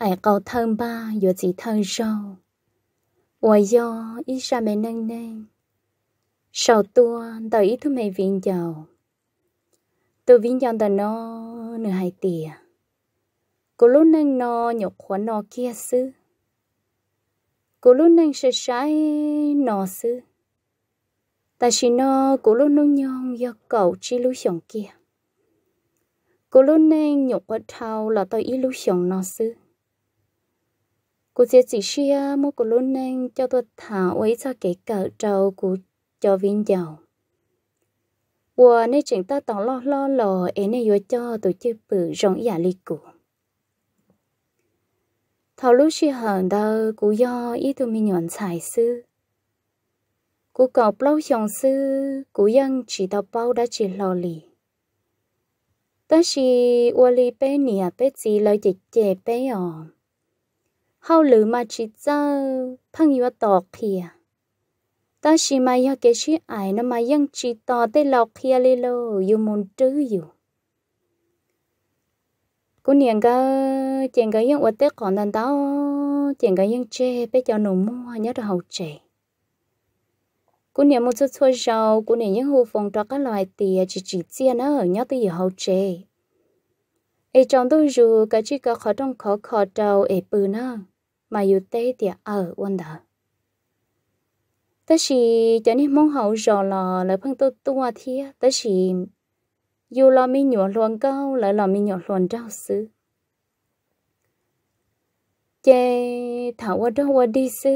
ai cầu thân ba yo chỉ thân rau wo yo ít ra mẹ nâng nâng sau tua tờ ít thứ mẹ viên giàu tôi viên giàu tờ nó nửa hai tìa cô lúc nâng nó nhục khóa nó kia sư cô lúc nâng sẽ sai nó sư ta chỉ nó cô lúc nâng nhon do cậu chỉ lúc xong kia cô lúc nâng nhục ở thao là tôi ít lúc xong nó sư cô sẽ chỉ xia một cô luôn nên cho tôi thả ấy cho kể cả trâu của cho viên giàu, và nên chúng ta tỏ lo lo lò ấy nên vừa cho tôi chức bự rộng giả dạ lý cụ thảo lúc xia hờn đâu cụ do ý tôi mình nhận xài sư cụ cọp lâu chồng sư cụ dân chỉ tao bao đã chỉ lo lì ta chỉ ua lì bé nè bé gì lời chị chè bé ồn hao lử mà chỉ ra phăng yếu tọt kìa ta chỉ mà cái chi ai nó mà yên chỉ tỏ tê lọc kìa lê lô yếu môn trứ yếu cô niệm cái chuyện cái yên ủa tết còn đàn tao chuyện cái yên chê bé cho nụ mua nhớ được hậu trẻ cô một chút thôi giàu cô niệm những hồ phòng cho các loài tìa chỉ chỉ chia ở nhớ tới hậu trẻ ai trong tôi dù cái chỉ có khó trong khó khó trâu ai bự nó mà dù tê thì ở ờ, quân đỡ ta chỉ cho nên muốn hậu rồi là là phân tu tu à thia ta chỉ dù là mi nhổ luôn câu lại là mi nhổ luôn trao sư chê thảo qua đâu qua đi sư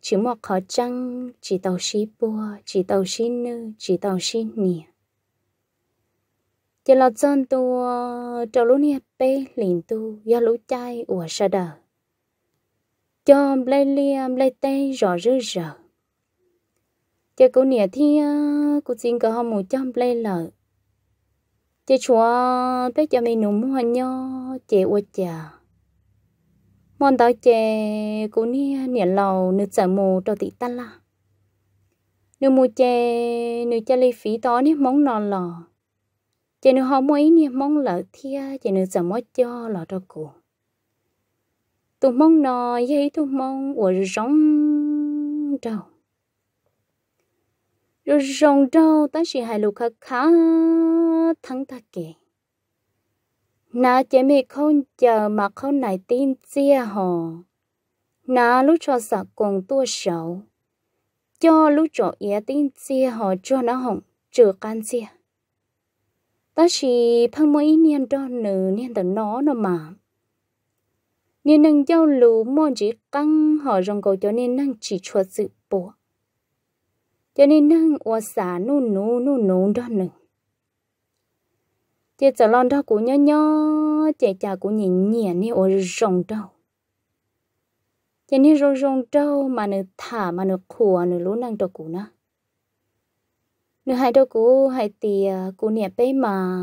chỉ một khó chăng chỉ tàu xí bùa chỉ tàu xí nữ chỉ tàu xí nìa chê là chân tu trâu lũ nè bê liền tu do lũ chai ủa xa đời cho lê liam lê tê rõ rơ rờ Cho cô nia thì ờ, cô xin cơ hôm một trăm lê lợ Cho Chúa bé cho mình nụm hoa nho chè ô chà món đó chè cô nia nia lầu nước sợ mù cho tị ta la nếu mua chè nếu cho lấy phí to nếp món nọ lò chè nếu không mấy nè món lợ thia chè nếu sợ mất cho lò cho cô tụ mong nò dây tụ mong của rong đầu rồi rong đầu ta chỉ hai lục khá khá thắng ta kì nà chế mì không chờ mà không nảy tin chia hò nà lúc cho sợ cùng tua sầu cho lúc cho ý tin chia hò cho nó hỏng trừ can chia ta chỉ phăng mỗi niên đó nữ niên đó nó nó mà nên năng giao lưu mua chỉ căng họ rong cầu cho nên năng chỉ chuột sự bùa cho nên năng ua xả nô nô nô nô đó nè chị trở lon đó cũng nhớ nhớ chị cha cũng nhìn nhẹ nè ua rong đâu cho nên rong rong đâu mà nửa thả mà nửa khùa nửa lú năng đâu cũng nè nửa hai đâu cũ hai tì cũ nhẹ bé mà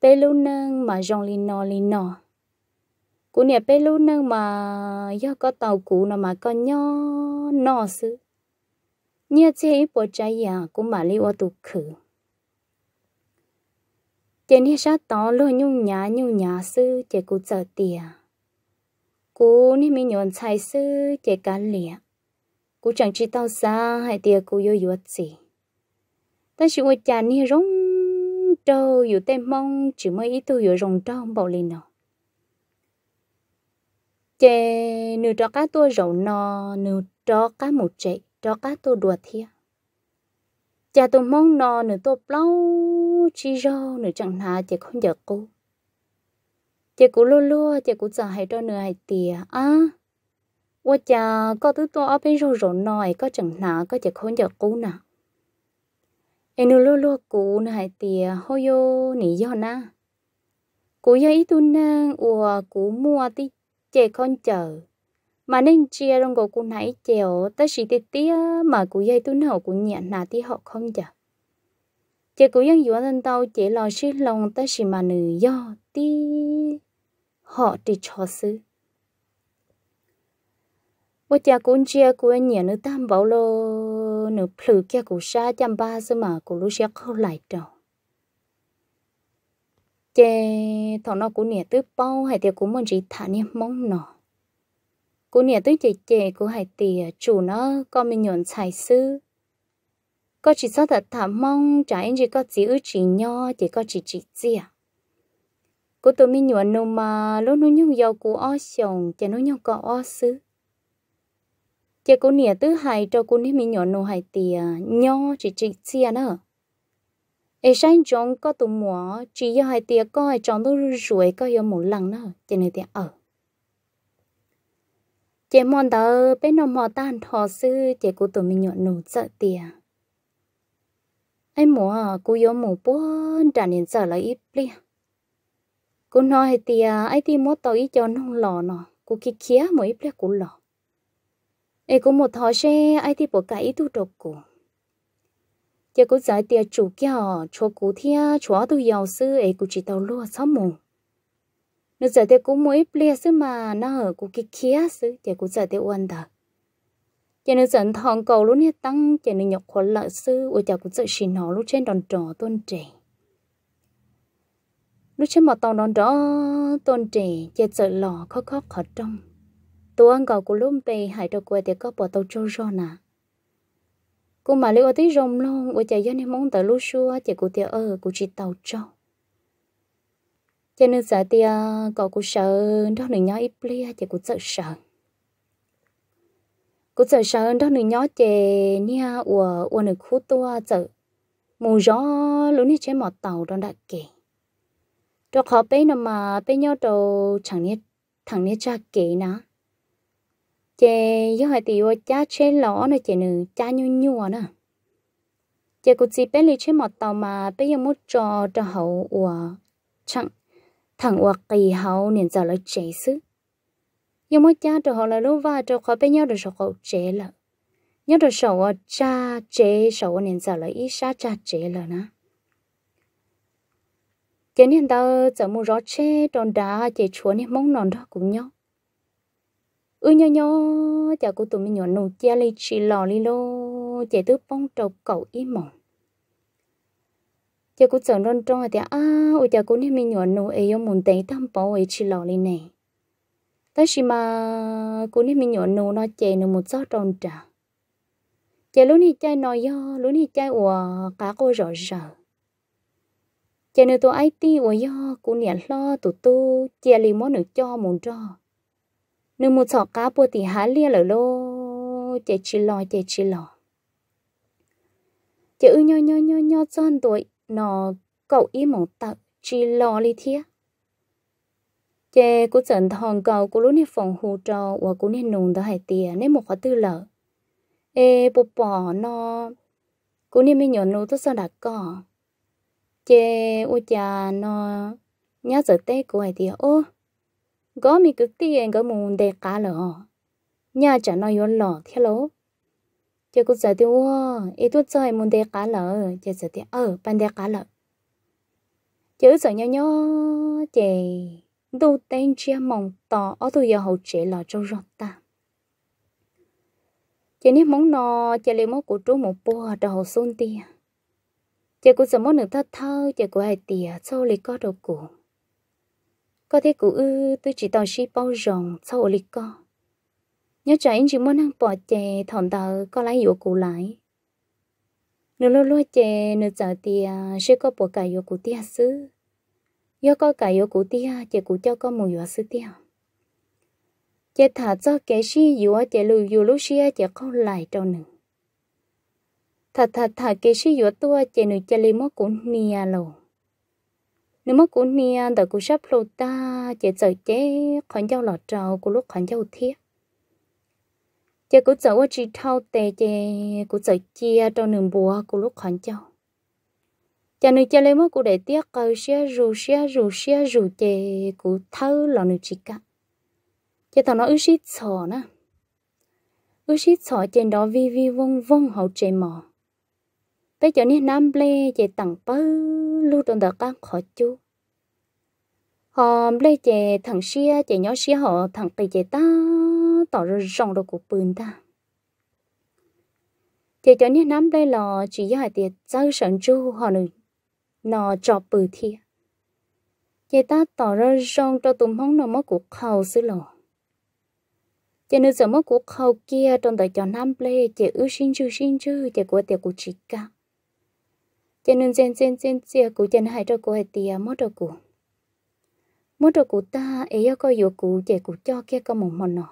bé lú nâng mà rong lin nò lin nò cú nè bé lú nâng mà do có tàu cũ nó mà con nho nọ sư nhớ chế bộ trái à cũng mà liu tụ khử chế nè sát tỏ luôn nhung nhá nhung nhá sư chế cú chờ tìa cú nè mi nhon chai sư chế cá lìa cú chẳng chỉ tàu xa hay tìa cú yêu yêu gì ta chỉ quay chân nè rong trâu yêu tên mong chỉ mới ít tuổi yêu rong trâu bảo lên nào chế nữ cho cá tôi rậu nò nữ cho cá một chạy cho cá tôi đùa thia cha tôi mong nò nữ tôi lâu chi rau nữ chẳng hà chế không giờ cô chế cũ lô lô chế cũ giờ hay cho nữ hay tiề à ủa cha có thứ tôi ở bên rau rậu nò có chẳng hà có chế không giờ cô nà em nữ lô lô cũ nữ hay tiề hôi yo nỉ do na cũ yo tu nang ua cũ mua ti chè con chờ mà nên chia trong gò cũng hãy chèo tới chỉ tít tía mà cụ dây tuấn hậu cũng nhận là tí họ không chờ chè cụ dân dũa thân tao chè lo xí lòng tới chỉ mà nữ do tí họ thì cho sư bố cha cũng chia của anh nhận nữ tam bảo lô nữ phử kia của sa chăm ba sư mà cụ lúc sẽ không lại đâu chè thằng nó cũng nhẹ tứ bao hay tiêu cũng muốn gì thả niệm mong nó cũng nhẹ tứ chè chè của hay tiêu chủ nó có mình nhọn xài sư có chỉ sao thật thả mong trái anh chỉ có chỉ ư chỉ nho chỉ có chỉ chỉ gì à cô tôi mình nhọn nô mà lúc nó nhung dầu của o sòng chè nó nhung có o sư chè cũng nhẹ tứ hay cho cũng nên mình nhọn nô hay tiêu nho chỉ chỉ gì à nữa ai sáng chúng có tụ mùa chỉ do hai tia có hai chọn tôi rủi có hiểu một lần nữa cho nên tia ở ờ. chị mòn tờ bên nó mò tan thò sư chị cô tụi mình nhọn nổ sợ tia ai mùa cô yếu mù bốn trả nên sợ là ít lia cô nói hai tia ai tia mốt tàu ít cho nông lò nọ cô kia kia mỗi ít lia của lò ai cũng một thò xe ai tia bộ cả ít tu trọc của giờ cũng giải tiền chủ kia cho cú thia cho tôi giàu sư ấy cũng chỉ tao lúa sao mù nó giải thì cũng mới ple sư mà nó ở cũng kia kia sư giờ cũng giải thì quan đó giờ nó dẫn thằng cầu luôn hết tăng giờ nó nhọc khó lợi sư ở giờ cũng giải xin nó luôn trên đòn trò tôn trẻ lúc trên mặt tàu đòn trò tôn trẻ giờ giờ lò khó khó khó trong tôi ăn cầu của luôn về hải đồ quê thì có bỏ tàu trâu rồi nè cô mà lưu ở tí rồng luôn của chả dân em mong tờ lưu xưa chả cô tiệt ở cô chỉ tàu cho cho nên sợ tiệt có cô sợ đó nửa nhỏ ít lia chả cô sợ sợ cô sợ sợ đó nửa nhỏ chả nha của của nửa khu tua sợ mù gió lúc này chế mọt tàu đó đã kể cho khó bé nào mà bé nhau đồ chẳng nhét thằng nhét cha kể nó chè yo hai tiêu cha chế lỏ nè chè nữ cha nhu nhu nè chè cụ gì bé li chế mọt tàu mà bé yo mốt cho cho hậu ủa chẳng thằng ủa kỳ hậu nên giờ là chè xứ yo mốt cha cho hậu là lúc va cho khó bé nhau được sầu cậu chè lợ nhau được sầu cha chè sầu nên giờ là ít sa cha chè lợ nè chè nên tao giờ mua rót chè tròn đá chè chuối nên mong non đó cũng nhau ư ừ, nho cha chả cô tụi mình nhỏ nụ chia ly chì lò li lô chả tứ bông trầu cậu ý mỏng Cha cô sợ non trong thì à ôi cha cô nên mình nhỏ nụ ấy ông muốn thấy tam bảo ấy chì lò li này tới khi mà cô nên mình nhỏ nụ nó chè nó một gió tròn trà chả lúc này chai nói do lúc này chai ủa cá cô rõ ràng chả nữa tôi ai ti ủa do cô nhẹ lo tụi tu chả li món nữa cho muốn cho nếu một sọ cá bùa thì há lia lở lô chè chì lò chè chì lò chè ư nho nho nho nho son tuổi nó cậu ý một tật chì lò li thia chè cú trận thòn cầu cú lúc này phòng hồ trò và cú nên nùng đó hải tìa nên một khó tư lở ê bộ bỏ nó cú nên mới nhọn nụ tốt sao đã cỏ chè u cha nó nhớ giờ tê của hải tìa ô có mi cực tiền có muốn để cá lò nhà chả nói yếu lò thế lố chứ cũng sợ tiêu ý tuốt chơi muốn để cá lò chứ giờ tiêu ở ờ, ban để cá lò chứ sợ nhau nhau chị đủ tên chia mong tỏ ở tuổi giờ hậu chế là cho rọt ta chị nếu muốn nọ chị lấy máu của chú một bò đồ hậu xôn tia chị cũng giờ muốn được thơ thơ chị cũng hai tia sau lấy có đồ cũ có thể cụ ư tôi chỉ tao xí bao rồng sau ổ lịch co nhớ trả anh chỉ muốn ăn bỏ chè thọn tờ có lái dụ cụ lại nửa lô lô chè nửa giờ thì sẽ có bỏ cả dụ cụ tia xứ do có cả dụ cụ tia chè cụ cho có mùi dụ xứ tia chè thả cho kẻ xí dụ chè lù dụ lúc xí chè không lại trong nừng thả thả thả kẻ xí dụ tua chè nửa chè lì mó cũng nia lầu nếu mà cũng nia à, đã cũng sắp lột ta chế sợ chế khoản giao lọt trầu của lúc khoản giao thiết chế cũng sợ quá chỉ thao tệ chế cũng sợ chia trong nương bùa của lúc khoản giao cha nữ cha lấy mất của để tiếc cầu ờ, xe rù xe rù xe rù chế của thâu là nữ chỉ cả chế thằng nó ước xít sò na ước xít sò trên đó vi vi vong vong hậu chế mò bây giờ này nam lê chạy tặng bơ lưu trong đợt các khó chú họ lê chạy thằng xia chạy nhỏ xia họ thằng tây chạy ta tỏ ra rong đồ của bươn ta chạy cho nên nam đây là chỉ hai tiệt giao sản chu họ nữ nó cho bự thiệt chạy ta tỏ ra rong cho tụm hóng nó mất của khâu xứ lò chị nữ giờ mất của khâu kia trong đời cho nam lê chị ư xin chư xin chư chị của tiệt của chị cao cho nên gen gen gen chia cụ chân hai trâu cụ hai tia mốt trâu cụ mốt trâu cụ ta ấy có yêu cụ chạy cụ cho kia có một mòn nọ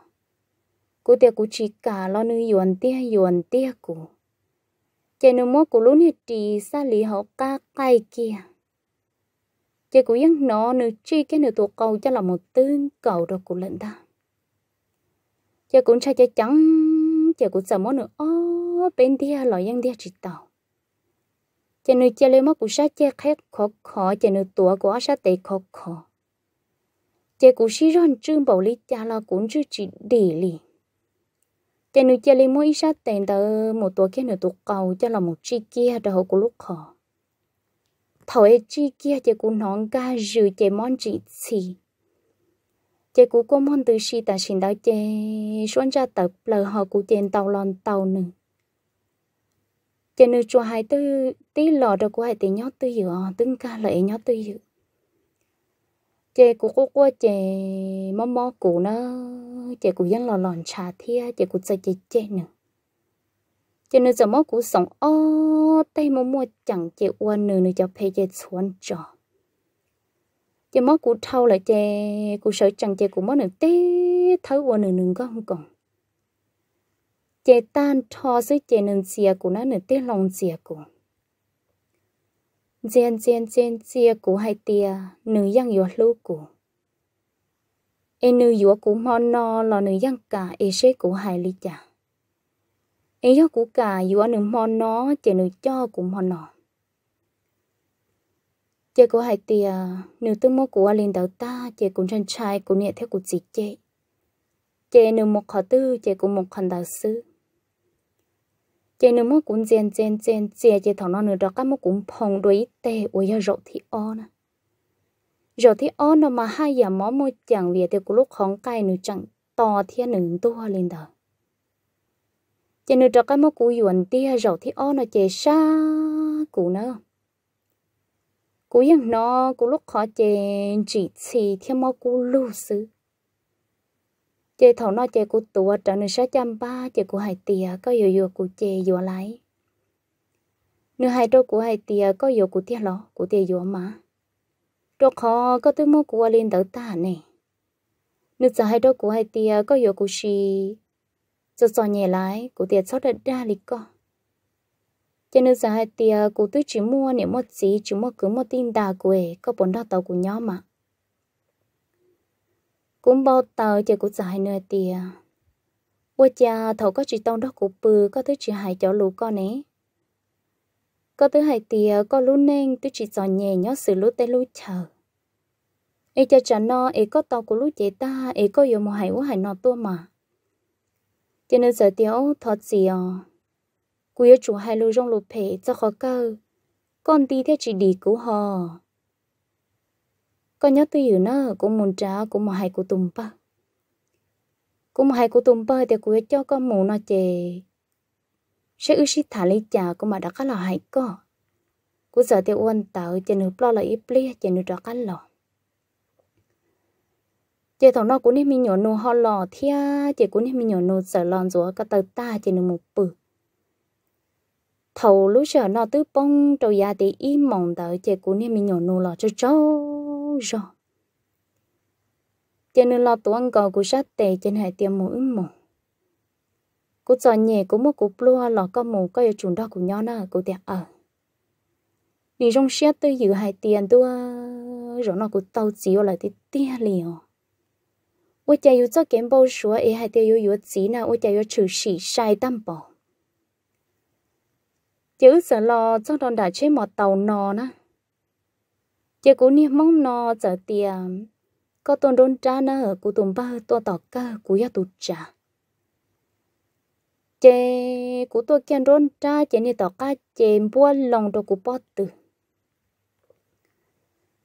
cụ tia cụ chỉ cả lo nuôi yuan tia yuan tia cụ chạy nên mốt cụ luôn hết trì xa lì họ ca cay kia chạy cụ yên nó nuôi chi cái nữ tổ cầu cho là một tương cầu rồi cụ lệnh ta chạy cũng sai chạy trắng chạy cũng sợ mốt nữa ô bên tia lo yên tia chỉ tàu chỉ nữ chia lên mất của sát chia khét khó khó chỉ nữ tuổi của sát tệ khó khó chỉ cú sĩ ron trương bảo lý cha là cũng chưa chỉ để lì chỉ nữ chia lên mỗi sát tệ đó một tuổi kia nữ tuổi cầu cho là một chi kia đó của lúc khó thầu ấy chi kia chỉ cú nón ga rửa chỉ món chỉ xì chỉ cú có món từ xì ta xin đó chỉ xuân ra tập lời họ cú chèn tàu lon tàu nữa cho nên chùa hai tư tí lò được của hai tí nhót tư dừa ờ, từng ca lợi nhót tư dừa chè của cô qua chè mò mò cũ nó chè của dân lò lòn trà thia chè của chè chè chè nữa cho nên giờ mò cũ sống ô tay mò mò chẳng chè uôn nữa nữa cho phê chè xuống trò chè mò cũ thâu là chè của sợ chẳng chè của mò nữa tí thấu uôn nữa nữa có không còn chế tan cho sự chế nên chia của nó nên tiết lòng chia của gen gen gen chia của hai tia nữ yang yếu lưu của em nữ yếu của mòn no là nữ yang cả e sẽ của hai ly chả em yếu của cả yếu nữ mòn no chế nữ cho của mòn no chế của hai tia nữ tư mô của linh đạo ta chế cũng chân trai của nhẹ theo của chị chế chế nữ một khó tư chế của một khẩn đạo sư chế nữa mất cũng chen chen chen chè chế thằng nó nữa đó các mất cũng phòng đối tệ ôi giờ rộ thì o nè rộ thì o nó mà hai giờ mỏ môi chẳng về thì cũng lúc khóng cay nữa chẳng to thiên nữa tua lên đó chế nữa đó các mất cũng yuan tia rộ thì o nó chè xa cụ nữa cụ yên nó cụ lúc khó chè chỉ chỉ thiên mỏ cụ lưu xứ chế thầu nó chế của tua trở nên sáu trăm ba chế của hai tìa có dừa dừa của chế dừa lại nửa hai trâu của hai tìa có dừa của tia lọ của tia dừa má trâu khó có tư mua của lên đầu ta nè nửa giờ hai trâu của hai tìa có dừa của chị cho so nhẹ lại của tia sót đất ra lịch co chế nửa giờ hai tia của tôi chỉ mua nếu một gì chỉ mua cứ một tin đà của ấy, có bốn đào tàu của nhóm mà cũng bao tờ chờ cũng giải nửa tìa ua cha thầu có chị tông đó của bư có thứ chị hại chỗ lũ con ấy. có thứ hại tìa có lũ nên tôi chỉ giò nhẹ nhó xử lũ tay lũ chờ ấy cho chả no ấy có tàu của lũ chế ta ấy có yêu một hải ua hải nọ tua mà cho nên giờ tiếu thật gì à quý chủ hai lũ rong lũ phê cho khó cơ con tí theo chị đi cứu họ có nhớ tôi hiểu nó cũng muốn trả cũng mà hay của tùng ba cũng mà hay của tùng ba thì cũng cho con mù nó chè sẽ ước gì thả lấy trả cũng mà đã có là hay có cũng giờ thì uốn tạo trên nước lo là ít ple trên nước đó cá lò chị thằng nó cũng nên mình nhỏ nô ho lò thia chị cũng nên mình nhỏ nô sợ lòn rúa cả tờ ta trên nước một bự thầu lúc sợ nó tứ bông trâu già thì im mộng đợi chị cũng nên mình nhỏ nô lò cho cháu rồi. Cho nên lo ăn cò của sát tệ trên hệ tiêm mũi mù. Cô cho nhẹ của một cục lua lọ có mù có ở chúng đó của nhau nè của tiệt ở. Nì rong xét tư giữ hai tiền tua rồi nó của tàu chiếu lại thì tia liều. Ôi chà yếu cho kém bao số ấy hai tiêu yếu yếu chí nào ôi chà yếu trừ sỉ sai tâm bỏ. chứ sợ lo cho đòn đã chế mọt tàu nò nè chị cũng niệm mong nó giờ tiền có tuần đôn trả nợ cụ tùng ba tua tỏ cơ cụ ya tụt trả chị cụ tôi kiên đôn trả chị niệm tỏ cá chị buôn lòng đồ cụ bỏ từ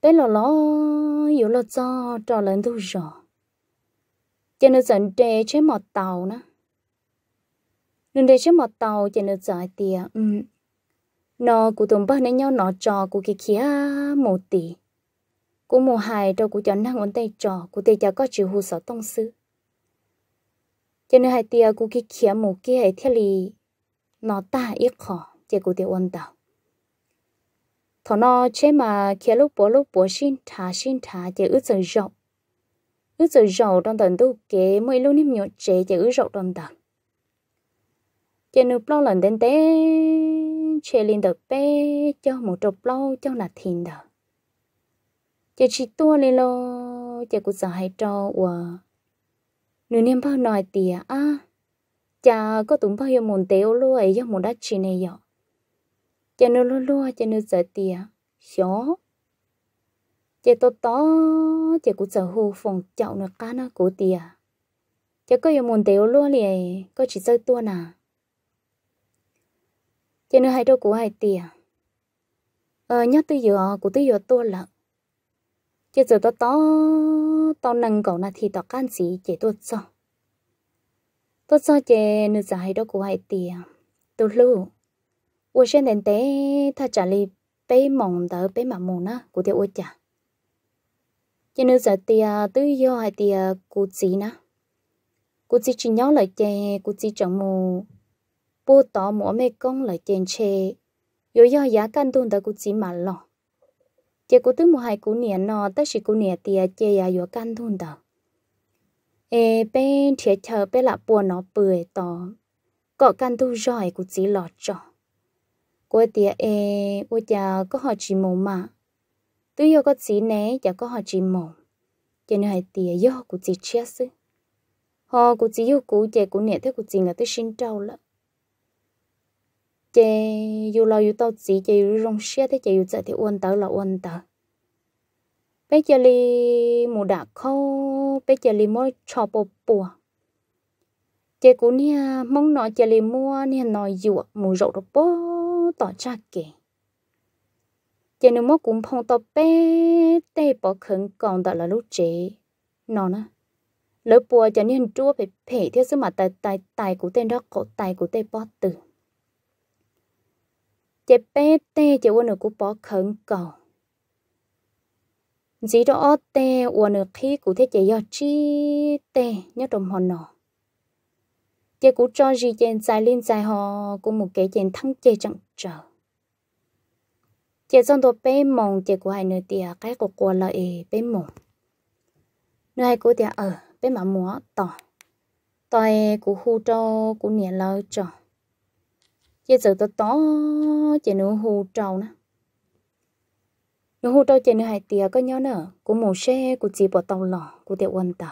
bé lò lò yếu lò cho trò lớn thu rõ chị nữ dẫn trẻ chế mọt tàu nữa nên để chế mọt tàu chị nữ giải tiền nó cụ tụng bơ nên nhau nó trò cụ kia kia một tỷ cụ mùa hài đâu cụ chọn năng ngón tay trò cụ tê chả có chịu hù sở tông sư cho nên hai tia cụ kia kia một kia hệ thiết lì nó ta ít khó chỉ cụ tê ôn đạo thọ nó chế mà kia lúc bố lúc bố xin thả xin thả chỉ ướt giờ rộng ướt giờ rộng trong tận tu kế mỗi lúc niệm nhột chế chỉ ướt rộng trong tận chỉ nụ bao lần đến té nên chế lên đợt bé cho một trộp lâu cho là thìn đờ chế chỉ tua lên lô chế cũng sợ hay cho và nửa niêm bao nói tìa à chả có tụng bao nhiêu mồn tiêu luôn ấy do một đá chỉ này dọ chế nửa lô lô chế nửa sợ tìa xó chế to to chế cũng sợ hù phòng chậu nửa cá nó cổ tìa chế có nhiều mồn tiêu luôn liền có chỉ sợ tua nào cho nên hai đâu của hai tìa ờ nhớ tư dừa của tư giờ tua là chứ giờ tao to tao nâng cậu là thì tao can gì chỉ tôi sao tôi sao chè nữ hai đâu của hai tìa tôi lưu ủa xem đến tế tha trả lời bé mỏng tớ bé mà mù á của tiêu ôi chả cho nên giờ tìa tư giờ hai tìa của gì nè của chị chỉ nhớ lại chè của chị chẳng mù bố tỏ mỏ mê công là chèn chê yo yo giá căn tuôn ta cú chỉ mà lọ chè cú tức một hai cú nè nọ ta chỉ cú nè tia chè ya yo căn tuôn ta ê bên thiệt chờ bên là bùa nọ bưởi tỏ có căn tu giỏi cú chỉ lọt trọ cô tia ê cô cha có họ chỉ mồm mà tôi yo có chỉ né chả có họ chỉ mồm cho nên hai tia yo cú chỉ chia sư họ cú chỉ yo cú chè cú nè thế cú chỉ ngã tới sinh trâu lắm chị dù lo dù tao chỉ chị dù rong xe thế chị dù chạy thì uốn tớ là uốn tớ bây giờ li mù đã khâu bây giờ li mới cho bò bò, chị cũ nha mong nói chị li mua nha nói dừa mù rậu đó bố tỏ cha kì chị nếu mà cũng phong tao bé tê bỏ khẩn còn đó là lúc chị nó nè lỡ bò cho nên chua phải phải theo sự mà tài tài tài của tên đó cổ tài của tên bó tử chế bé tê chế uốn của bỏ khẩn cầu dĩ đó tê uốn khí cụ thế chế do chi tê nhớ trong hòn nọ chế cụ cho gì trên dài lên dài họ cũng một cái trên thăng chế chẳng trở chế trong đó bé mong chế của hai nơi tia cái của qua là bé mong nơi hai của tia ở bé mà múa tỏ tòi của khu trâu của nhà lơ tròn chị sự tôi to chị nữ hù trầu nè nữ hù trầu chị nữ hai tia có nhớ nè của mù xe của chị bỏ tàu lò của tiệu quân tờ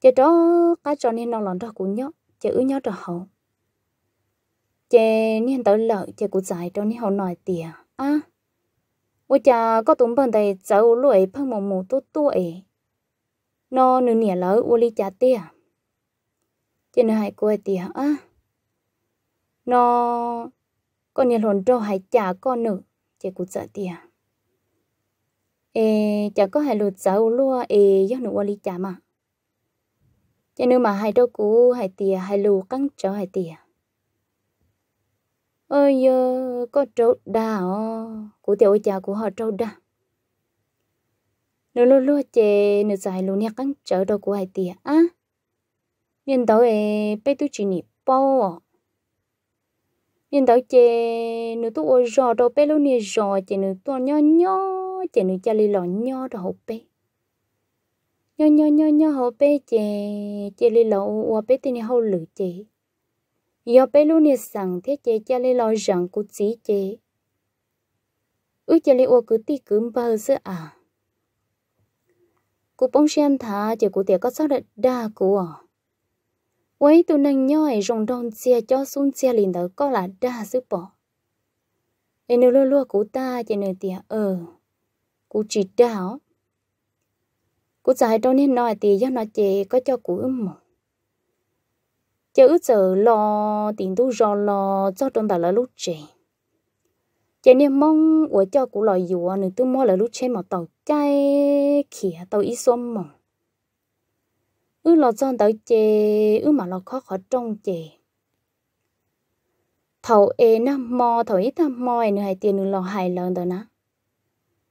chị đó cá cho nên nó lòn đó của nhớ chị ứ nhớ trò hậu chị nên tới lợi chị của giải cho nên hậu nói tia à ôi cha có tụng bằng tay cháu lưỡi phân một mù tốt tuổi nó nửa nẻ lỡ ô ly chả tia chị nữ hai cô tia à nó có nhiều hồn trâu hay chả con nữ chị cũng sợ tiền ê chả có hai lụt giáo luôn, ê do nữ lý chả mà cho nên mà hai đâu cũ hai tiền hai lù căng trở hai tiền ơi giờ có trâu đà ó của tiểu cha của họ trâu đà nó lúa luôn chè nó dài luôn nhạc căng trở đâu của hai tiền á nên đó ê bé tôi chỉ nhịp bao à nhìn thấy chị nữ tu ở rò đầu bé luôn nè rò chị nữ tu nho nho chị nữ cha li lò nho đầu hộp bé nho nho nho nho hộp bé chị chị li lò ở bé tên hậu lử chị giờ bé luôn nè sẵn thế chị cha li lò rằng cụ chỉ chị ước cha li ở cứ ti cứ bơ sữa à cụ bông xem thả chị cụ tiệt có sao đa cụ à quấy tụ nâng nhó ấy rong đòn xe cho xuống xe liền đó có là đa sức bỏ em nô lô lô của ta chỉ nơi tiệt ờ của chỉ đảo của giải đâu nên nói thì do nó chê có cho của ưng một chứ ước giờ lo tiền tu rò lo cho trong bà là lúc chê, chỉ nên mong của cho của lò dùa nữa tôi mua là lúc trẻ mà tàu chay khỉa tàu ít xôm mỏng ư lọ chọn tới chè ư mà lọ khó khó trông chè thầu ê nó mò thầu ít tham mò nữa hay tiền nữa lọ hài lần đó nè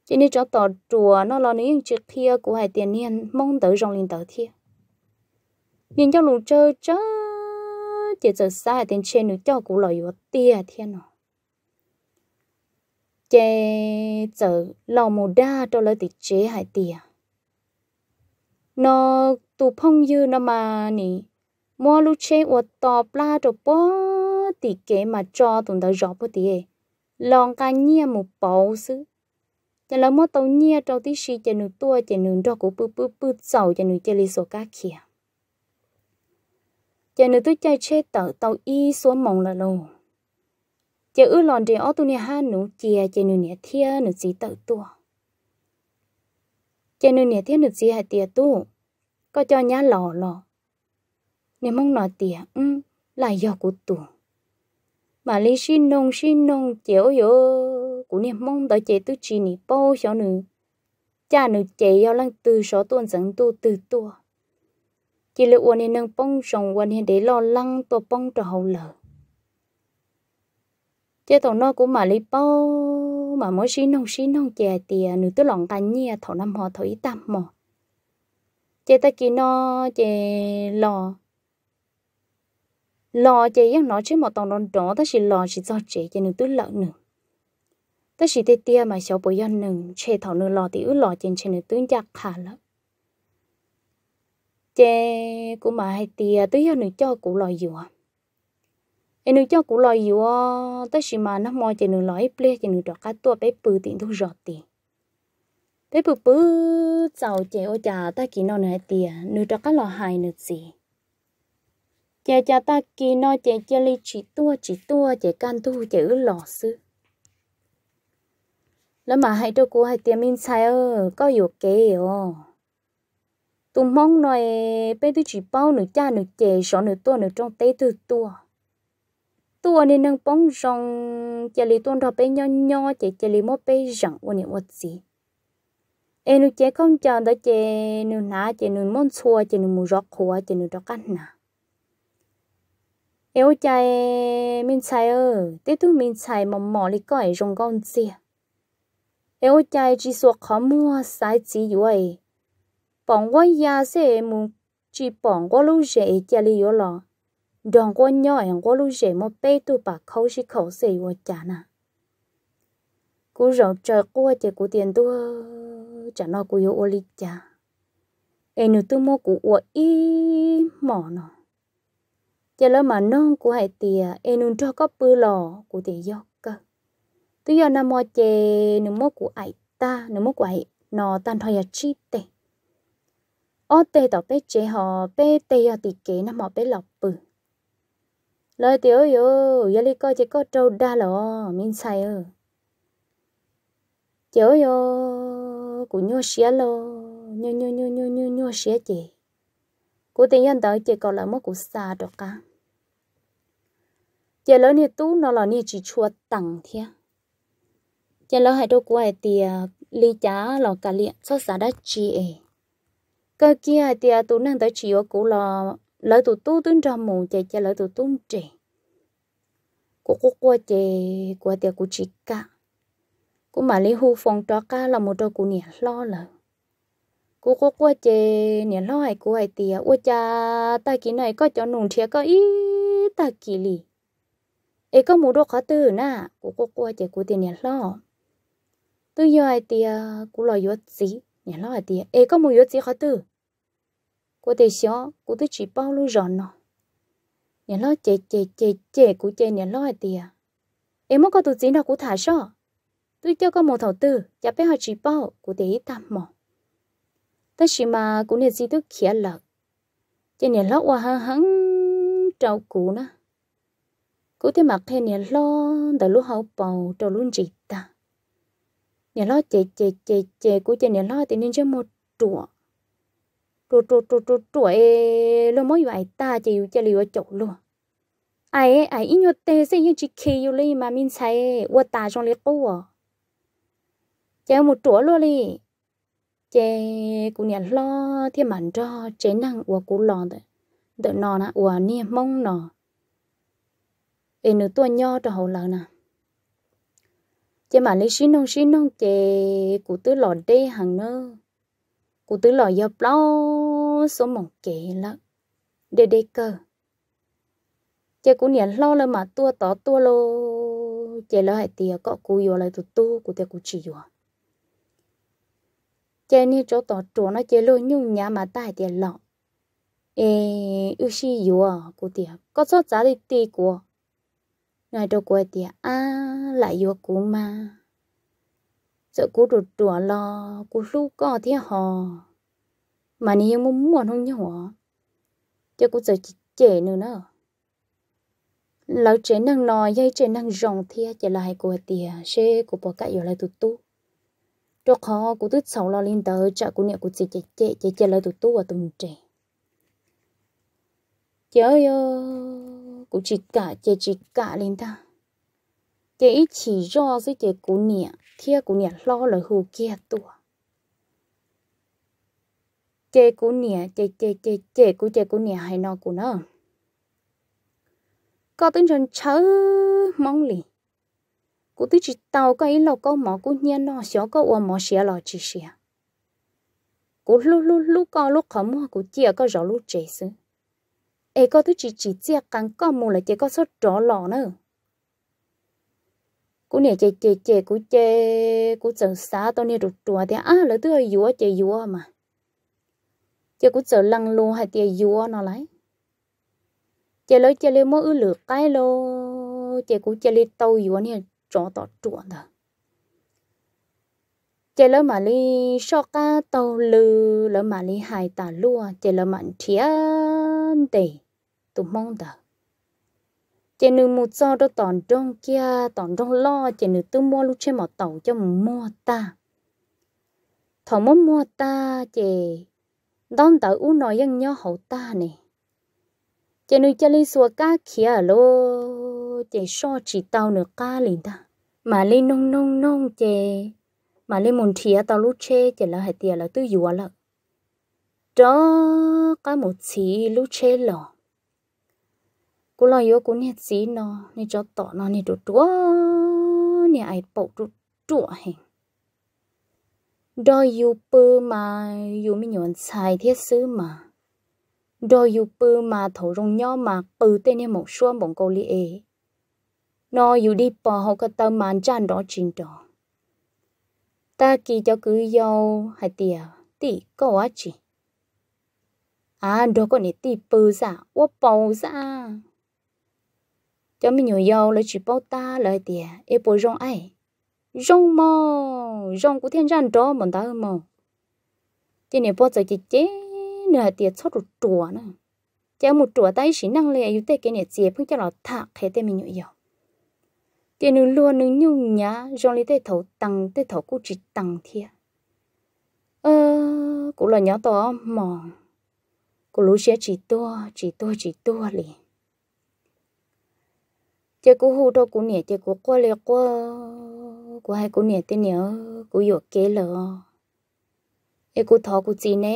cho nên cho tỏ chùa nó lo những chuyện kia của hai tiền niên mong tới rong linh tới thiệt nhưng cho lù chơi chơi chỉ giờ xa hai tiền trên nữa cho cụ lời yếu tia thiên nọ chè giờ lò mù đa cho lời tịch chế hai tiền nó tu phong như nó mà nè mua lúc chế ở tò pla đồ bó tì kế mà cho tụi tao rõ bó tì lòng cá nhia một bầu xứ cho là mua tàu nhia trâu tí xì cho nụ tua cho nụ đo của bự bự bự sầu cho nụ chơi lì sổ cá kia cho nụ tôi chạy chế tàu tàu y xuống mong là lô cho ư lòn để ở tụi nè ha nụ chia cho nụ nè thia nụ gì tàu tua cho nên nè thiên được gì hạt tiệt tu có cho nhá lò lò nè mong nói tiệt ừ là do của tu mà lý xin nông xin nông chéo yo của nè mong tới chế tư chi nỉ bao cho nữ cha nữ chế do lăng từ số tuần dẫn tu từ tu, chỉ là uốn nên nâng bông sòng uốn nè để lo lăng tua bông trò hậu lở chế tổ nó cũng mà lý bao mà mỗi xí nông xí nông chè thì nữ tư lòng ta nhia thọ năm họ thọ ý tâm mò chè ta kia nó chè lò lò chè yên nó chứ mà tòng đòn đỏ ta chỉ lò chỉ do chè chè nữ tư lợn nữa ta chỉ tê tia mà cháu bồi yên nương chè thọ nữ lò thì ứ lò chè chè nữ tư chắc khả lợ chè cũng mà hay tia tới yên nữ cho cụ lò dùa em nuôi cho cũng lo yếu tới khi mà nó mò chỉ nuôi lói ple chỉ nuôi đọt cá tua bé bự tiền thu giọt tiền bé bự bự sau chè ô chà ta kỳ nó nè tiền nuôi đọt cá lò hài nữa gì chè chà ta kỳ nó chè chè li chỉ tua chỉ tua chè can thu chè ứ lò sư lỡ mà hai đứa cô hai tiệm in có yếu kế ồ mong nói bé tôi chỉ bao nửa cha nửa chè sọ nửa tua nửa trong tế từ tua tua nên nâng bóng rong chè lì tuôn ra bé nho nho chè chè lì mốt bé rong ôn niệm ôn gì em nu chè không chờ đó chè nu ná chè nu món xua chè nu mù róc khua chè nu đó cắt nà em chả mình xài ơ tết tu mình xài mà mỏ lì cõi rong con gì em chả chì số khó mua sai chỉ vậy bỏng quá ya sẽ mù chì bỏng quá lâu dễ chè lì yếu lòng đồng quân nhỏ em quân lu rể một bé tu bà khâu xí khâu xì qua chả nà cú rậu chờ qua chè cú tiền tu chả nó cú yêu ô li chả em nữ tu mua cú ua y mỏ nó chả lỡ mà non cú hải tìa em nữ cho có bự lò cú tìa gió cơ tu giờ nam mua chè nữ mua cú ải ta nữ mua cú ải nò tan thôi à chi tệ ô tê tỏ bé chế họ bé tê à tì kế nam họ bé lọc bự lời tiểu yo giờ đi coi chỉ có trâu đa lọ mình sai ơ tiểu yo của nhau xía lô nhau nhau nhau nhau nhau nhau xía chị của tiền nhân tới chỉ còn là mất cụ xa được cả chị lớn như tú nó là như chỉ chua tặng thế chị lớn hai đôi của hai tìa ly chá lọ cà liện xót xa đã chị cơ kia hai tìa tú năng tới chỉ ở cụ lọ lỡ tụt tu tuấn cho mù chạy chạy lỡ tụt tu trẻ của cô qua chạy qua tiệc của chị cả cô mà lấy hưu phòng cho cả là một trò của nhẹ lo lợ cô cô qua chạy nhẹ lo hay của hay tiệc qua cha ta kỳ này có cho nùng thiệt có ít ta kỳ lì ấy có một đồ khó tư na của cô qua chạy của tiền nhẹ lo tôi yêu ai tiệc của lo yêu gì nhẹ lo ai tiệc ấy có một yêu gì khó tư cô thấy xó cô thấy chỉ bao lâu rồi nọ? nhà lo chè chè chè chè cô chè nhà lo thì à em muốn có tụi gì nào cô thả sao tôi cho có một thầu tư chả biết họ chỉ bao cô thấy tạm mỏ tất chỉ mà cô này gì tôi khía lợt chè nhà lo qua hăng hăng trâu cũ nữa cô thấy mặc thế nhà lo đã lúc hậu bầu trâu luôn chỉ ta nhà lo chè chè chè chè cô chè nhà lo thì nên cho một chuột trụ trụ trụ trụ tuổi lo mỗi ai ta chỉ yêu chơi liều chậu luôn ai ai ít nhiều tên sẽ những chỉ khi yêu mà mình sai qua ta trong liệt cố à chơi một chỗ luôn đi chơi cũng nhận lo thì mặn cho chế năng của cũng lo đấy đỡ nọ nè của nè mong nọ ê nửa tua nho cho hậu lợn nè chế mà lấy xin nông xin nông chế cụ tứ lọt đê hàng nơ cụ tử lò dập lo số mộng kể lỡ để để cơ chị cũng nhận lo là mà tua tỏ tua lô chị lo hại tiề có cụ vô lại tụt tu cụ tiề cụ chỉ vô chị như chỗ tỏ chỗ nó chị lo nhung nhà mà tai tiề lọ ê ưu si vô cụ tiề có sốt giá đi tiề của ngày đầu của tiề à lại vô cụ mà sợ cô đột rủa lo cô lu co thế hò mà nè muốn muốn không nhỏ cho cô sợ chị trẻ nữa nữa lão trẻ năng nói dây trẻ năng rong thia chỉ lại hai cô tìa xe cô bỏ cả giờ lại tụt tu cho khó cô tức sáu lo lên tới chợ cô niệm cô chỉ chỉ chỉ chỉ chỉ lại tụt tu ở tụm trẻ trời ơi cô chỉ cả chỉ chỉ cả lên ta chị chỉ do với chị cô nè thia cô nè lo là hù kia tua chị cô nè chị chị chị chị cô, chị cô nè hay nó cô nữa, có tính chân chớ mong lì cô tí chỉ tàu cái ý lầu câu mỏ cô nhiên nó xóa có ua mỏ xía lò chỉ xía cô lúc lúc lúc co lúc khó mua cụ chia có rõ lúc chế sư ai có tí chỉ chỉ chia càng có mua là chỉ có số rõ lò nữa cú này chè chè chè cú chè cú chở xá tôi nè rụt rùa thì à lỡ tôi yúa chè yúa mà chè cú chở lăng luôn hay chè yúa nó lấy chè lỡ chè lên mỗi ư lửa cái lô chè cú chè lên tàu yúa nè chỗ tọt rùa thôi chè lỡ mà li so ca tàu lư lỡ mà li hài tà lúa chè lỡ mặn chia tề tụi mong đời chị nữ một do đó tòn trong kia tòn trong lo chị nữ tư mua lúc trên mỏ tàu cho mua ta thọ mua mua ta chị đón tàu u nói dân nhau hậu ta nè, chị nữ cho đi xua cá kia lô chị so chỉ tàu nửa cá liền ta mà lên nông nông nông chị mà lên một thìa tàu lúc chê chị là hệ tiệt là tư dùa lợ đó có một chỉ lúc chê lọ cô lo yếu cô nhẹ xí nó nè cho tỏ nó nè đồ chúa nè ai bầu đồ chúa hình đôi yêu bơ mà yêu mi nhuận xài thiết sứ mà đôi yêu bơ mà thổ rong nhỏ mà bự ừ tên nè một số mộng cô li ê nó yêu đi bỏ họ cái tao màn chan đó chín đó ta kỳ cho cứ yêu hai tia tỷ có á chị à đó có nè tỷ bơ giả dạ, ô bầu giả dạ cho mình nhồi dầu lấy chỉ bao ta lấy tiền ép bồi rong ai rong mò rong của thiên gian đó bọn ta mò chỉ này bao giờ chỉ chế nửa tiền chót một chùa nữa chỉ một chùa tay chỉ năng lệ yêu tê cái này chỉ, phương cho nó thạc thế tê mình nhồi dầu chỉ nửa luôn nửa nhu nhá rong lấy tê thấu tăng tê thấu cũng chỉ tăng thiệt ờ cũng là nhỏ to mòn cũng lú sẽ chỉ to, chỉ to, chỉ to liền chế cú hú đâu cú nè chế cú qua lẹ qua cú hai cú nè tên nhớ cú yếu kế lờ ê cú thọ cú chín nè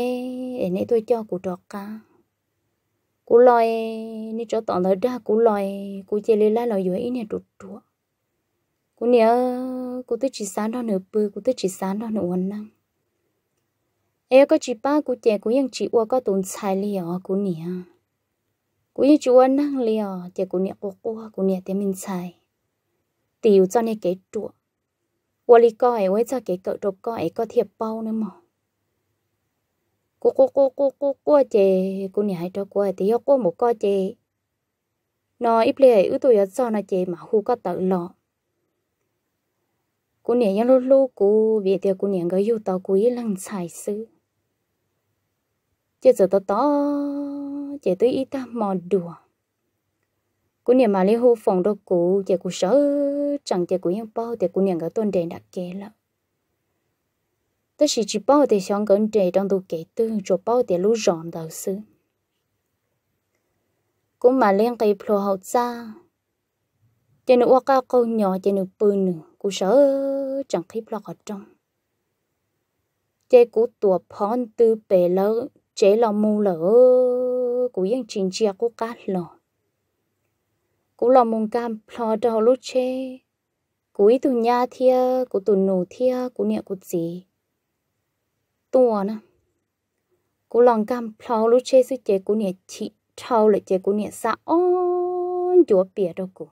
ê nè tôi cho cú trọt cả cú lòi nè cho tọn lời ra cú lòi cú chế lê la lòi dưới ý nè trụt trụa cú nè cú tới chỉ sáng đó nửa bự cú tới chỉ sáng đó nửa uốn năng ê có chỉ ba cú chế chỉ uo có tồn xài liều cú nè cú như chú ăn năng liều chỉ cú nhẹ của cô cú nhẹ tiếng mình xài tiểu cho nên cái trụ qua đi coi với cho cái cậu trộn coi có thiệp bao nữa mà cô cô cô cô cô cô chị cô nhẹ hai cho cô thì cô một cô chị nó ít lệ ứ tôi ở sau nó chị mà hú có tự lọ cô nhẹ nhân lúc lúc cô về thì cô nhẹ gửi yêu tao cô ý lăng xài sư chứ giờ tao tao chị tới ít ta mò đùa cú niệm mà liên hô phòng đâu cú chị cú sợ chẳng chị cú yên bao chị cú niệm cái tôn đề đã kể lắm tất chỉ chỉ bao thì xong gần đề trong tụ kể tư cho bao thì lú rọn đầu sư cú mà liên cái pro hậu ra chị nữ qua câu nhỏ chị nữ bự nữ cú sợ chẳng khi lo ở trong chị cú tua phòn tư bể lỡ chế là mù lỡ của yên trình chia của cá lò cú lò mông cam lò cho lúc chê cú ý tù nha thia cú tù nổ thia cú nịa cú gì tua nè cú lòng cam lò lúc chê sư chê cú nịa chị trâu lệ chê cú nịa xa ôn chúa bìa đâu cú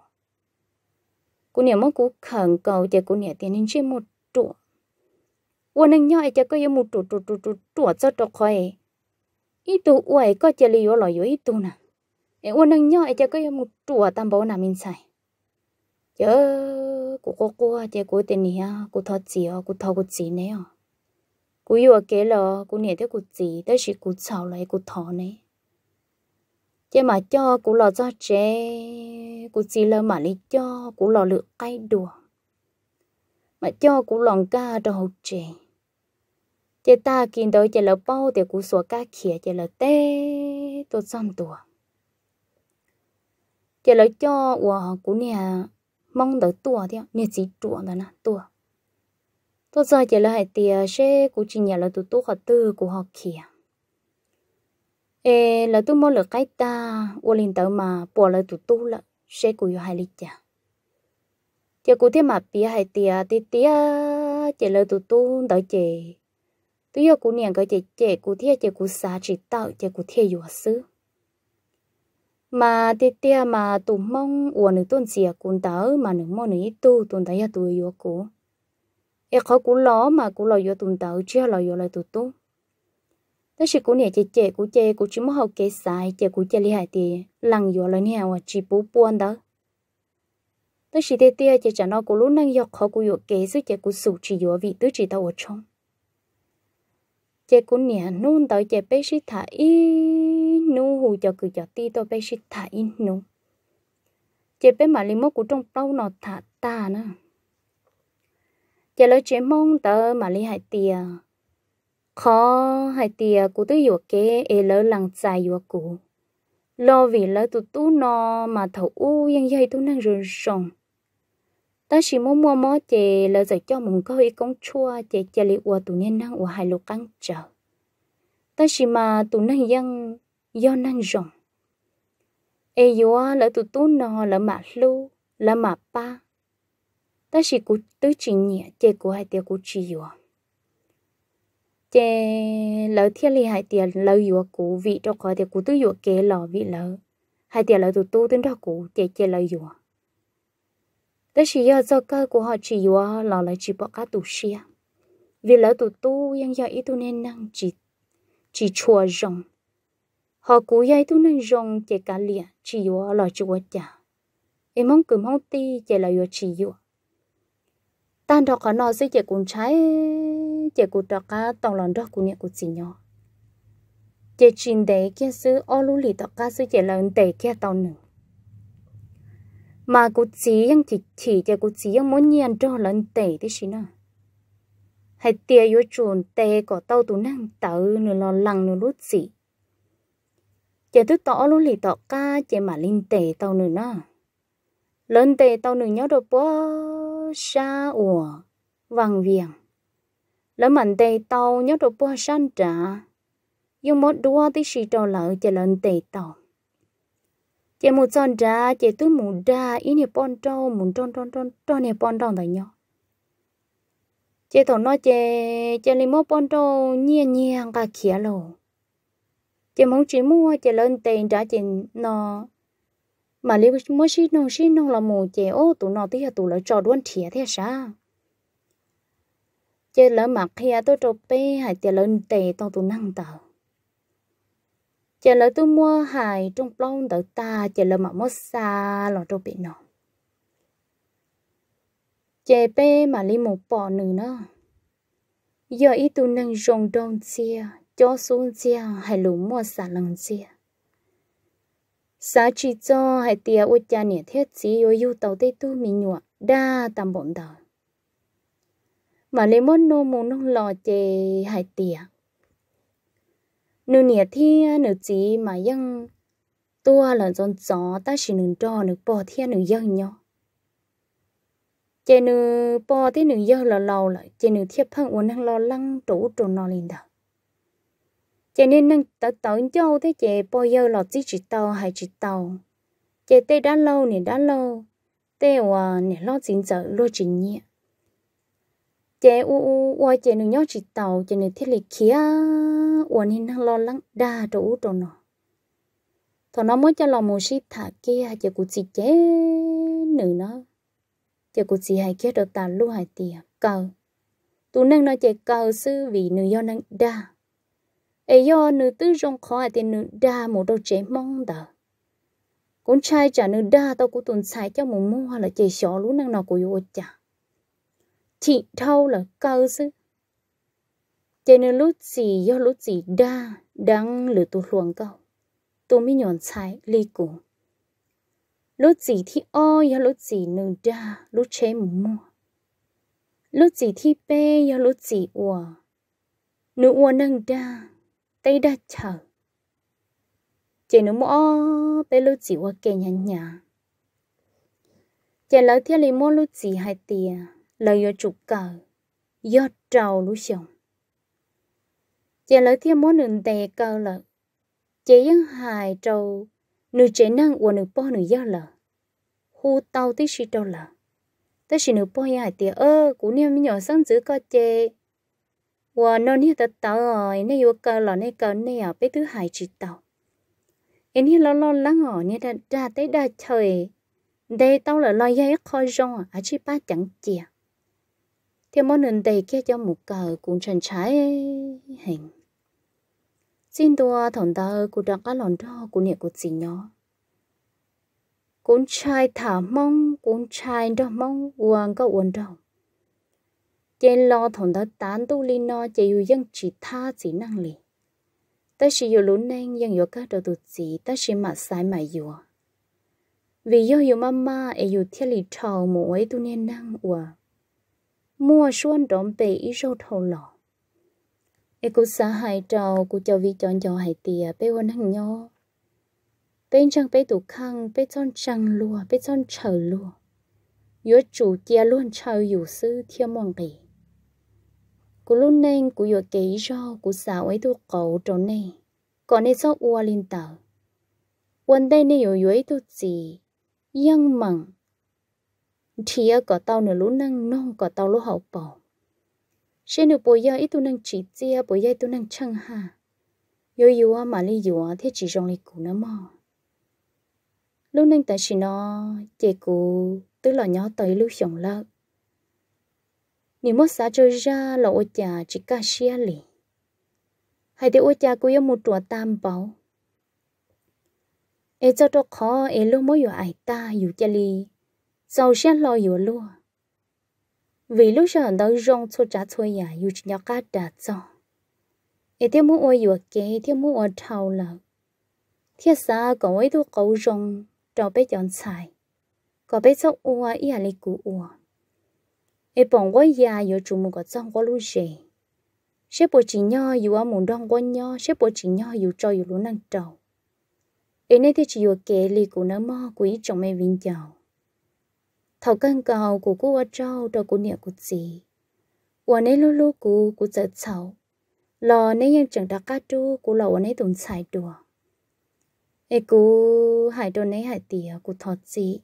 cú nịa mong cú khẩn cầu chê cú nịa tiền hình chê một trụ uốn anh nhau chê có yêu một trụ trụ trụ trụ trụ cho cho khỏi ít tu uầy có chơi liu lo yếu ít tu nè em uốn nâng nhau em chơi có một chùa tam bảo nam bên sai chớ cô cô cô chơi cô tên này cô thọ gì à cô thọ cô chỉ nè à cô yêu cái lo, cô nhảy theo cô chỉ, tới khi cô sầu lại cô thọ nè chơi mà cho cô lò cho chơi cô chỉ lơ mà lấy cho cô lò lựa cái đùa mà cho cô lòng ca đồ hậu chơi chị ta kinh tới chị là bao thì cú sủa cá khía chị là té tôi xong tùa chị là cho của cú nè mong tới tùa thì nè chỉ tùa đó nè tùa tôi giờ chị là hai tia xe cú chỉ nhà là tụi tôi họ tư của họ khía ê là tôi mua được cái ta ô linh tới mà bỏ lại tụi tôi là xe của hai lít chả chị cú thế mà bia hai tia tía tía chị là tụi tôi đợi chị tôi yêu cô niệm cái chị chị cú thia chị cú xá chỉ tạo chị cô thia yêu xứ mà tê tê mà tụ mong uổng nữ tuân xìa cún tớ mà nữ mong nữ tu tuân tớ ya tu yêu cô em khó cú lo mà cú lo yêu tuân tớ chưa lo yêu lại tụ tu thế chỉ cô niệm chị chị cô chị cô chỉ muốn học kế sai chị cô chị li hại thì lằng yêu lại nè hoặc chỉ bú buồn đó tôi chỉ thấy tia chỉ chẳng nó cô lúc năng dọc khó cũng yêu kế sức chỉ cô sụt chỉ yêu vị tứ chỉ tao ở trong chế cũng nè nôn tới chế bé sĩ thả y nôn hù cho cứ cho ti tôi bé sĩ thả y nôn chế bé mà limo của trong bao nọ thả ta nữa chế lấy chế mong tớ mà li hại tiề khó hại tiề của tôi vừa kế e lỡ lằng dài vừa cũ lo vì lỡ tụt tú nó mà thấu u yang dây tôi năng rừng rồng tao chỉ muốn mua mót chè là giải cho mùng có ý công chua chè chè li ua tụ nhân năng ua hai lô căng chờ tao chỉ mà tụ năng dân do năng rộng e yo là tụ tú nò là mà lu là mà pa tao chỉ cú tứ chỉ nhẹ chè của hai tiệc cú chỉ yo chè là thiên li hai tiệc là yo cú vị cho khỏi tiệc cú tứ yo kế lò vị lỡ hai tiệc là tụ tú tên đó cú chè chè là yo đó chỉ do do cơ của họ chỉ do lò là chỉ bỏ cá tủ xia vì lỡ tủ tu yang do ý tu nên năng chỉ chỉ chùa rồng họ cú dạy tu nên rồng chỉ cả lìa chỉ do lò chùa chả em mong cứ mong ti chỉ là do chỉ do tan đọc có nọ sẽ chỉ cũng trái chỉ cũng đó cả tòng lòng đó cũng nhẹ của chị nhỏ chỉ chín đế kia sư ô lũ lì đó cả sư chỉ là ấn tệ kia tòng nữa mà cô chỉ yang thì chỉ cho cô chỉ yang muốn nhiên cho lần tệ thế xí nào hay tiếc vô chuồn tệ có tàu tù năng tàu nửa lo lăng nửa lút gì, Giờ thứ tỏ luôn lì tỏ ca chè mà linh tệ tàu nửa nó lần tệ tàu nửa nhớ đồ bó xa ủa vàng viền Lần mạnh tệ tàu nhớ đồ bó san trả nhưng mốt đua tí xì trò lợ chè lần tệ tàu chị một son da chị tu mù da ý nè bon cho mù tròn tròn tròn tròn nè bon tròn tại nhau chị thằng nói chị chị lấy mốt bon cho nhẹ nhẹ cả khía lồ chị muốn chị mua chị lên tiền trả chị nó mà lấy mua xin nông xin nông là mù chị ô tụ nó tí là tụ lại trò đuôn thiệt thế sao chị lấy mặc khía tôi trộn bê hay chị lên tiền tao tụ năng tao chờ lỡ tôi mua hải trong plong đỡ ta chờ lỡ mà mất xa lọ trâu bị nó chè bé mà li một bò nữa nó giờ ít tôi nâng rồng đông chia cho xuống chia hay lũ mua xả lần chia xã chỉ cho hay tia ôi cha nhẹ thiết chỉ ôi yêu tàu tây tu mình nhụa đa tầm bọn đời mà lấy món nô muốn nông lò chè hay tia nữ nhiệt thì nữ chỉ mà vẫn tua là dọn gió ta chỉ nữ cho nữ bỏ thiên nữ dân nhau chị nữ bỏ thì nữ dân là lâu lại chị nữ thiếp phăng uốn năng lo lăng trụ trụ nó lên đó chị nên năng tớ tớ châu thế chị bỏ giờ là chỉ chỉ tàu hay chỉ tàu chị tê đã lâu nè đã lâu tê hòa nè lo chính giờ lo chính nhẹ chế u u u chế nương nhau chị tàu chế nương thiết lý kia uốn hình hàng lo lắng đa chỗ u chỗ nó thọ nó mới cho lo một ship thả kia chế cụ chị chế nửa nó chế cụ chị hay kia được tàn lu hay tiền à, cờ tụ nương nó chế cờ sư vì nương do nương đa ấy do nương tư trong khó hay tiền nửa đa một đôi chế mong đờ cũng trai trả nương đa tao cũng tuần sai cho một mua là chế xó lú nương nó của vô chả chị thâu là cơ sư cho nên lúc gì do lúc gì đa đang lửa tụ luồng câu tôi mới nhọn sai ly cổ, lúc gì thì o do lúc gì nương đa lúc chế mù mua lúc gì thì bê do lúc gì ua nữ ua nâng đa tay đa chờ chỉ nữ mua bê lúc gì ua kê nhàn nhã chỉ lỡ thiết lý mua lúc gì hai tiền là do chụp cờ, do trầu lũ xong. Chè lợi thiên món nương tè cờ lợ, chè dân hài trầu, nữ trẻ năng của nữ bó nữ do lợ. Khu tàu tí sĩ trầu lợ. Tất sĩ nữ bó nhà hải tìa ơ, cú niêm nhỏ sáng giữ co chè. Và nó nè tật tàu rồi, nè vô cờ lọ nè cờ nè ở bế thứ hải trị tàu. Em nè lo lo lắng ở nè ra tới đa trời, đây tao là lo dây khó rong à chi ba chẳng chìa thì món nền đầy kia cho một cờ cũng chân trái hình xin tua thằng ta cũng đang cá lòng đó cũng nhẹ cũng gì nhỏ cũng trai thả mong cũng trai đó mong uang có uống đâu trên lo thằng ta tán tu li nó chỉ yêu dân chỉ tha chỉ năng lì ta chỉ yêu lũ nên dân yêu các đồ tụt chỉ ta chỉ mà sai mà yêu vì do yêu mama e yêu thiết lì trầu mỗi tu nên năng uang mua xuân đón bể ý râu thầu lọ e cô xã hai trào cô cho vi chọn cho hai tìa bé quan hàng nhau bên chăng bé tủ khăn bé chọn chăng lùa bé chọn chờ lùa yếu chủ kia luôn chờ dù sư thiên mong bể cô luôn nên cô yếu kế râu cô xã ấy tụ cầu trốn này còn nên sau ua lên tàu quan đây nên yếu yếu tụ gì yên mừng thì có tàu nữa lũ năng nong có tàu lũ hậu bỏ xe nữa bồi giờ ít tu năng chỉ chia bồi giờ tu năng chăng ha yo yo mà li yo thế chỉ rong li cũ nữa mà lũ năng ta chỉ nó chị cũ tức là nhỏ tới lũ sống lợn nếu mất xa chơi ra là ô cha chỉ cả xe lì hay thì ô cha cũng có một tuổi tam bảo ê cho đó khó ê lúc mới yêu ai ta yêu cha li sau sẽ lo yếu luôn vì lúc sau đó rong cho trả thôi ya yêu chỉ nhau cả đã cho em theo muốn ôi yêu kế theo muốn ôi thâu là thiết xa cậu ấy tôi cậu rong cho bé chọn xài có bé cho ua ý là cụ ua em bọn quay ya yêu chủ một cái trong có lúc gì sẽ bố chỉ nhau yêu ở muốn đông quan nhau sẽ bố chỉ nhau yêu cho yêu luôn năng trầu em nên thì chỉ yêu kế lì cụ nó mò quý chồng mẹ vinh chồng thảo cân cầu của cô ở trâu đầu của nịa của chị của nấy lú lú cú của chợ chậu lò nấy nhân chẳng đặc cá chú của lò nấy tồn xài đùa ê cú hải đồ nấy hải tỉa của thọt chị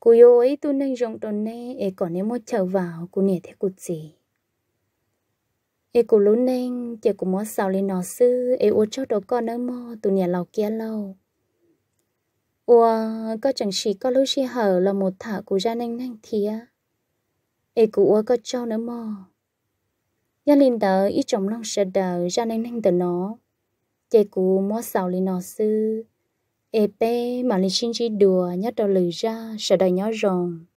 cú yêu ấy tu nâng rộng đồ nấy ê còn nấy mua chờ vào của nịa thế của chị ê cú lú nâng chờ cú mua sao lên nó sư ê ô cho đồ con nó mò tu nịa lò kia lâu ủa có chẳng chỉ có lối chi hở là một thả của gia nanh nanh thía ê của ủa có cho nữa mò gia linh đỡ ít chồng lòng sợ đỡ gia nanh nanh từ nó chạy cú mua sầu lên nó sư ê bê mà lên xin chi đùa nhớ đầu lử ra sợ đời nhỏ rồng